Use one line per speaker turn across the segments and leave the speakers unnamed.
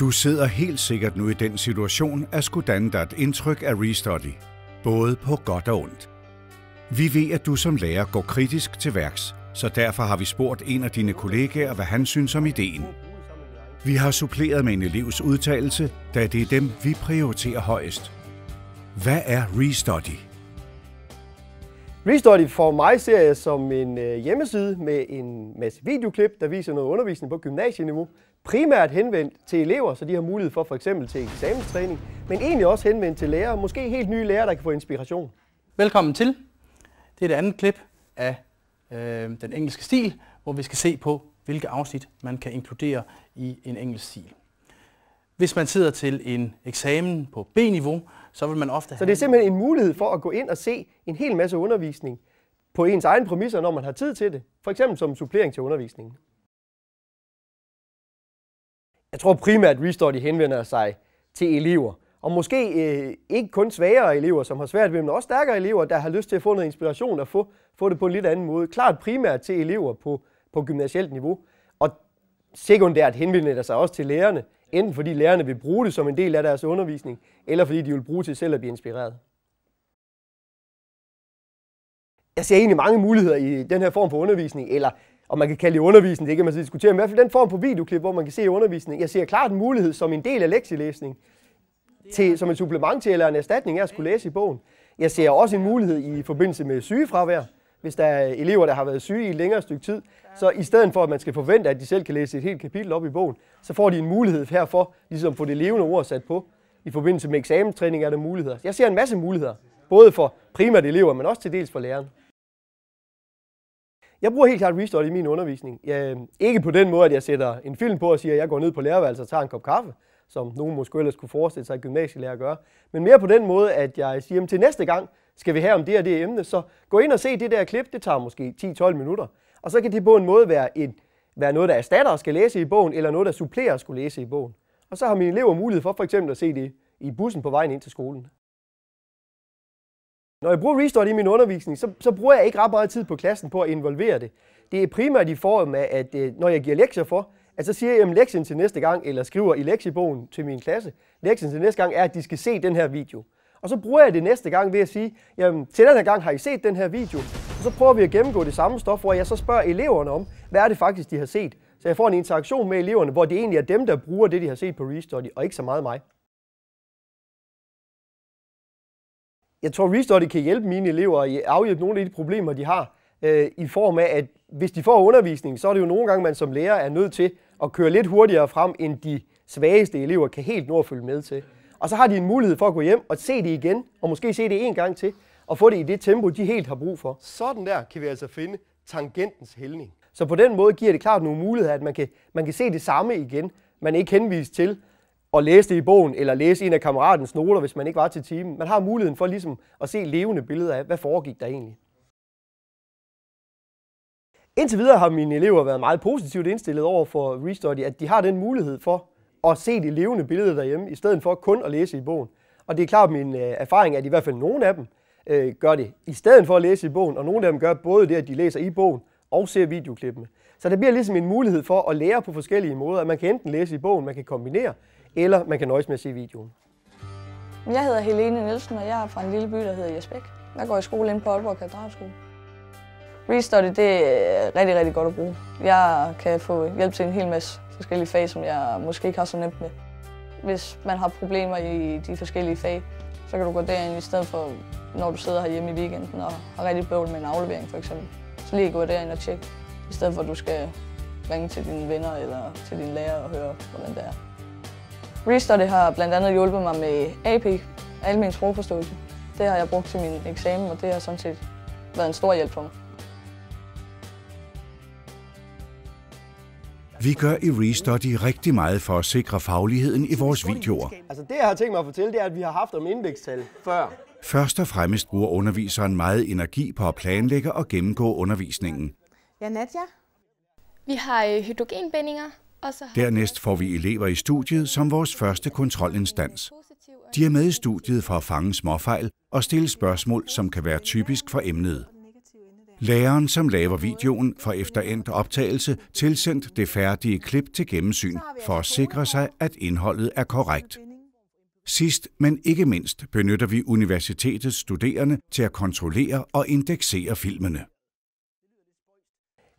Du sidder helt sikkert nu i den situation at skulle danne dig et indtryk af Restudy, både på godt og ondt. Vi ved, at du som lærer går kritisk til værks, så derfor har vi spurgt en af dine kollegaer, hvad han synes om ideen. Vi har suppleret med en elevs udtalelse, da det er dem, vi prioriterer højest. Hvad er Restudy?
ReStudy for mig ser jeg som en øh, hjemmeside med en masse videoklip, der viser noget undervisning på gymnasieniveau. Primært henvendt til elever, så de har mulighed for for eksempel til eksamenstræning, men egentlig også henvendt til lærere, måske helt nye lærere, der kan få inspiration. Velkommen til. Det er det andet klip af øh, den engelske stil, hvor vi skal se på, hvilke afsnit man kan inkludere i en engelsk stil. Hvis man sidder til en eksamen på B-niveau, så vil man ofte have... Så det er simpelthen en mulighed for at gå ind og se en hel masse undervisning på ens egen præmisser, når man har tid til det. For eksempel som supplering til undervisningen. Jeg tror primært, at Restore henvender sig til elever. Og måske øh, ikke kun svagere elever, som har svært ved, men også stærkere elever, der har lyst til at få noget inspiration og få, få det på en lidt anden måde. Klart primært til elever på, på gymnasielt niveau. Og sekundært henvender der sig også til lærerne, Enten fordi lærerne vil bruge det som en del af deres undervisning, eller fordi de vil bruge det til selv at blive inspireret. Jeg ser egentlig mange muligheder i den her form for undervisning, eller om man kan kalde det undervisning, det kan man så diskutere, men i hvert fald den form for videoklip, hvor man kan se undervisning. Jeg ser klart en mulighed som en del af lektielæsning, til, som et supplement til eller en erstatning af at skulle læse i bogen. Jeg ser også en mulighed i forbindelse med sygefravær, hvis der er elever, der har været syge i et længere stykke tid. Så i stedet for, at man skal forvente, at de selv kan læse et helt kapitel op i bogen, så får de en mulighed herfor, ligesom få det levende ord sat på. I forbindelse med eksamentræning er der muligheder. Jeg ser en masse muligheder, både for primært elever, men også til dels for læreren. Jeg bruger helt klart Restore i min undervisning. Jeg, ikke på den måde, at jeg sætter en film på og siger, at jeg går ned på lærerværelset og tager en kop kaffe som nogen måske ellers kunne forestille sig, at gymnasielærer gør. Men mere på den måde, at jeg siger, at til næste gang skal vi have om det og det emne, så gå ind og se det der klip, det tager måske 10-12 minutter. Og så kan det på en måde være, en, være noget, der erstatter at skal læse i bogen, eller noget, der supplerer at skulle læse i bogen. Og så har mine elever mulighed for for eksempel at se det i bussen på vejen ind til skolen. Når jeg bruger Restore i min undervisning, så, så bruger jeg ikke ret meget tid på klassen på at involvere det. Det er primært i form af, at øh, når jeg giver lektier for, at så siger jeg, at lektien til næste gang, eller skriver i lektiebogen til min klasse, lektien til næste gang er, at de skal se den her video. Og så bruger jeg det næste gang ved at sige, jamen til den her gang har I set den her video. Og så prøver vi at gennemgå det samme stof, hvor jeg så spørger eleverne om, hvad er det faktisk, de har set. Så jeg får en interaktion med eleverne, hvor det egentlig er dem, der bruger det, de har set på Restudy, og ikke så meget mig. Jeg tror, Restudy kan hjælpe mine elever og afhjælpe nogle af de problemer, de har øh, i form af, at hvis de får undervisning, så er det jo nogle gange, man som lærer er nødt til at køre lidt hurtigere frem, end de svageste elever kan helt nå at følge med til. Og så har de en mulighed for at gå hjem og se det igen, og måske se det en gang til, og få det i det tempo, de helt har brug for. Sådan der kan vi altså finde tangentens hældning. Så på den måde giver det klart nogle muligheder, at man kan, man kan se det samme igen. Man ikke henvist til at læse det i bogen, eller læse en af kammeratens noter, hvis man ikke var til timen. Man har muligheden for ligesom at se levende billeder af, hvad foregik der egentlig. Indtil videre har mine elever været meget positivt indstillet over for Restudy, at de har den mulighed for at se de levende billeder derhjemme, i stedet for kun at læse i bogen. Og det er klart min øh, erfaring, at i hvert fald nogle af dem øh, gør det i stedet for at læse i bogen, og nogle af dem gør både det, at de læser i bogen og ser videoklippene. Så der bliver ligesom en mulighed for at lære på forskellige måder, at man kan enten læse i bogen, man kan kombinere, eller man kan nøjes med at se videoen.
Jeg hedder Helene Nielsen, og jeg er fra en lille by, der hedder Jesbæk. Jeg går i skole inde på Aalborg Katedralskole. Restudy, det er rigtig, rigtig godt at bruge. Jeg kan få hjælp til en hel masse forskellige fag, som jeg måske ikke har så nemt med. Hvis man har problemer i de forskellige fag, så kan du gå derind i stedet for, når du sidder herhjemme i weekenden og har rigtig bøvl med en aflevering for eksempel. Så lige gå derind og tjekke, i stedet for at du skal ringe til dine venner eller til din lærer og høre, hvordan det er. Restudy har blandt andet hjulpet mig med AP, almen sprogforståelse. Det har jeg brugt til min eksamen, og det har sådan set været en stor hjælp for mig.
Vi gør i Restudy rigtig meget for at sikre fagligheden i vores videoer.
Altså det, jeg har tænkt mig at fortælle, det er, at vi har haft om indekstal før.
Først og fremmest bruger underviseren meget energi på at planlægge og gennemgå undervisningen.
Ja, Nadja? Vi har øh, hydrogenbindinger. Og så har
Dernæst får vi elever i studiet som vores første kontrolinstans. De er med i studiet for at fange småfejl og stille spørgsmål, som kan være typisk for emnet. Læreren, som laver videoen, får efter endt optagelse tilsendt det færdige klip til gennemsyn for at sikre sig, at indholdet er korrekt. Sidst, men ikke mindst, benytter vi universitetets studerende til at kontrollere og indeksere filmene.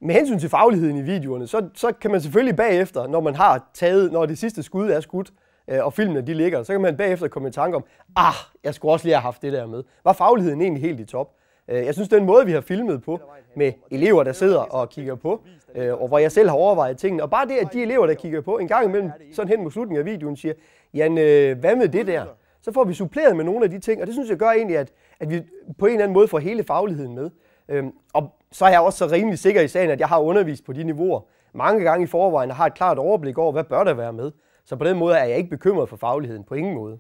Med hensyn til fagligheden i videoerne, så, så kan man selvfølgelig bagefter, når man har taget, når det sidste skud er skudt, øh, og filmene de ligger, så kan man bagefter komme i tanke om, ah, jeg skulle også lige have haft det der med. Var fagligheden egentlig helt i top? Øh, jeg synes, den måde, vi har filmet på, med elever, der sidder og kigger på, øh, og hvor jeg selv har overvejet tingene, og bare det, at de elever, der kigger på, en gang imellem, sådan hen mod slutningen af videoen, siger, Jan, øh, hvad med det der? Så får vi suppleret med nogle af de ting, og det synes jeg gør egentlig, at, at vi på en eller anden måde får hele fagligheden med. Øhm, og så er jeg også så rimelig sikker i sagen, at jeg har undervist på de niveauer mange gange i forvejen, og har et klart overblik over, hvad bør der være med. Så på den måde er jeg ikke bekymret for fagligheden på ingen måde.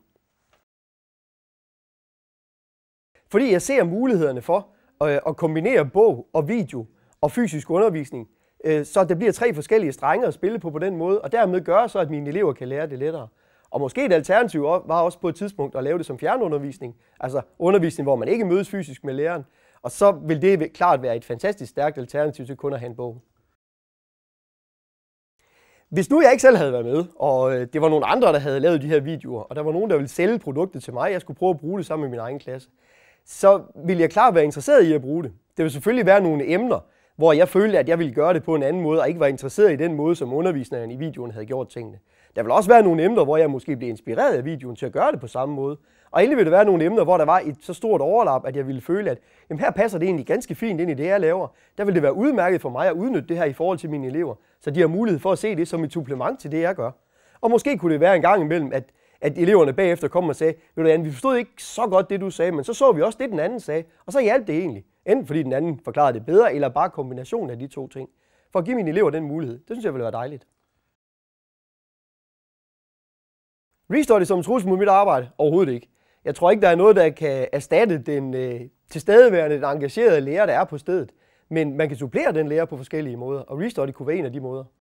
Fordi jeg ser mulighederne for øh, at kombinere bog og video og fysisk undervisning, øh, så der bliver tre forskellige strenge at spille på på den måde, og dermed gøre så, at mine elever kan lære det lettere. Og måske et alternativ var også på et tidspunkt at lave det som fjernundervisning, altså undervisning, hvor man ikke mødes fysisk med læreren. Og så vil det klart være et fantastisk stærkt alternativ til kun at have en bog. Hvis nu jeg ikke selv havde været med, og øh, det var nogle andre, der havde lavet de her videoer, og der var nogen, der ville sælge produktet til mig, jeg skulle prøve at bruge det sammen med min egen klasse, så ville jeg klart være interesseret i at bruge det. Det vil selvfølgelig være nogle emner, hvor jeg følte, at jeg ville gøre det på en anden måde, og ikke var interesseret i den måde, som underviseren i videoen havde gjort tingene. Der vil også være nogle emner, hvor jeg måske blev inspireret af videoen til at gøre det på samme måde. Og endelig vil der være nogle emner, hvor der var et så stort overlap, at jeg ville føle, at jamen her passer det egentlig ganske fint ind i det, jeg laver. Der vil det være udmærket for mig at udnytte det her i forhold til mine elever, så de har mulighed for at se det som et supplement til det, jeg gør. Og måske kunne det være en gang imellem, at at eleverne bagefter kom og sagde, ved du Jan, vi forstod ikke så godt det, du sagde, men så så vi også det, den anden sagde, og så hjalp det egentlig. Enten fordi den anden forklarede det bedre, eller bare kombinationen af de to ting. For at give mine elever den mulighed, det synes jeg ville være dejligt. Restår det som en trussel mod mit arbejde? Overhovedet ikke. Jeg tror ikke, der er noget, der kan erstatte den øh, tilstedeværende, den engagerede lærer, der er på stedet. Men man kan supplere den lærer på forskellige måder, og Restore det kunne være en af de måder.